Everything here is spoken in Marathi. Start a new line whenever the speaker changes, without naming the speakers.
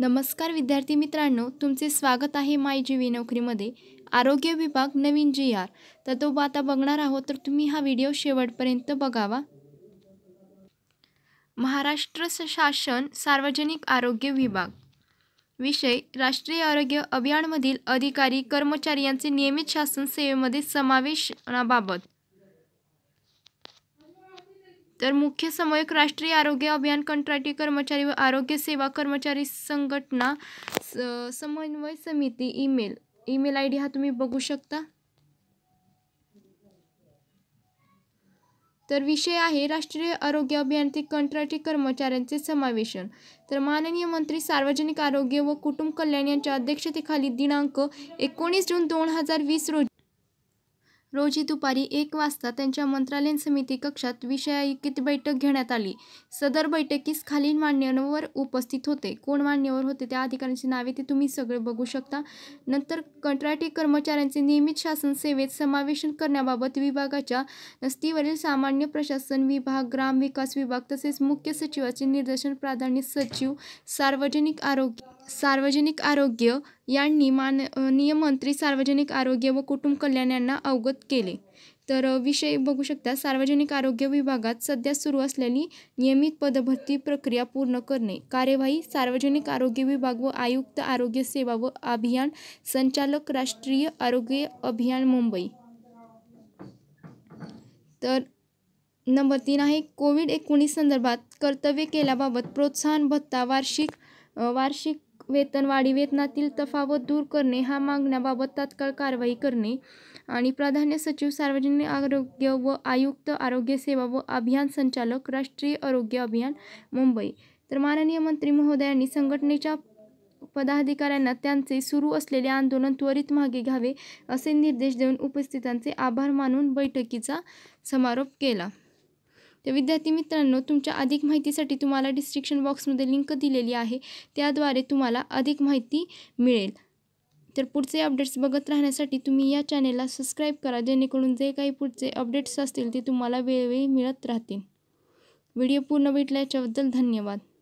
नमस्कार विद्यार्थी मित्रांनो तुमचे स्वागत आहे माय वी नोकरीमध्ये आरोग्य विभाग नवीन जी आर तर तो आता बघणार आहोत तर तुम्ही हा व्हिडिओ शेवटपर्यंत बघावा महाराष्ट्र शासन सार्वजनिक आरोग्य विभाग विषय राष्ट्रीय आरोग्य अभियानमधील अधिकारी कर्मचारी यांचे नियमित शासन सेवेमध्ये समावेशनाबाबत तर मुख्य समयक राष्ट्रीय आरोग्य अभियान कंत्राटी कर्मचारी व आरोग्य सेवा कर्मचारी संघटना समन्वय समिती ईमेल ईमेल आय डी हा तुम्ही बघू शकता तर विषय आहे राष्ट्रीय आरोग्य अभियांत्रिक कंत्राटी कर्मचाऱ्यांचे समावेशन तर माननीय मंत्री सार्वजनिक आरोग्य व कुटुंब कल्याण यांच्या अध्यक्षतेखाली दिनांक एकोणीस जून दोन हजार वीस रोजी रोजी दुपारी एक वाजता त्यांच्या मंत्रालयीन समिती कक्षात विषयाकित बैठक घेण्यात आली सदर बैठकीस खालील मान्यवर उपस्थित होते कोण मान्यवर होते त्या अधिकाऱ्यांची नावे ते तुम्ही सगळे बघू शकता नंतर कंत्राटी कर्मचाऱ्यांचे नियमित शासन सेवेत समावेशन करण्याबाबत विभागाच्या नस्तीवरील सामान्य प्रशासन विभाग ग्रामविकास विभाग तसेच मुख्य सचिवाचे निर्देशन प्राधान्य सचिव सार्वजनिक आरोग्य सार्वजनिक आरोग्य यांनी मान नियमंत्री सार्वजनिक आरोग्य व कुटुंब कल्याण यांना अवगत केले तर विषय बघू शकता सार्वजनिक आरोग्य विभागात सध्या सुरू असलेली नियमित पदभरती प्रक्रिया पूर्ण करणे कार्यवाही सार्वजनिक आरोग्य विभाग व आयुक्त आरोग्य सेवा व अभियान संचालक राष्ट्रीय आरोग्य अभियान मुंबई तर नंबर तीन आहे कोविड एकोणीस संदर्भात कर्तव्य केल्याबाबत प्रोत्साहन भत्ता वार्षिक वार्षिक वेतनवाढी वेतनातील तफावत दूर करणे हा मागण्याबाबत तात्काळ कारवाई करणे आणि प्राधान्य सचिव सार्वजनिक आरोग्य व आयुक्त आरोग्य सेवा व अभियान संचालक राष्ट्रीय आरोग्य अभियान मुंबई तर माननीय मंत्री महोदयांनी संघटनेच्या पदाधिकाऱ्यांना त्यांचे सुरू असलेले आंदोलन त्वरित मागे घ्यावे असे निर्देश देऊन उपस्थितांचे आभार मानून बैठकीचा समारोप केला तर विद्यार्थी मित्रांनो तुमच्या अधिक माहितीसाठी तुम्हाला डिस्क्रिप्शन बॉक्समध्ये लिंक दिलेली आहे त्याद्वारे तुम्हाला अधिक माहिती मिळेल तर पुढचे अपडेट्स बघत राहण्यासाठी तुम्ही या चॅनेलला सबस्क्राईब करा जेणेकरून जे काही पुढचे अपडेट्स असतील ते तुम्हाला वेळोवेळी मिळत राहतील व्हिडिओ पूर्ण भेटल्याच्याबद्दल धन्यवाद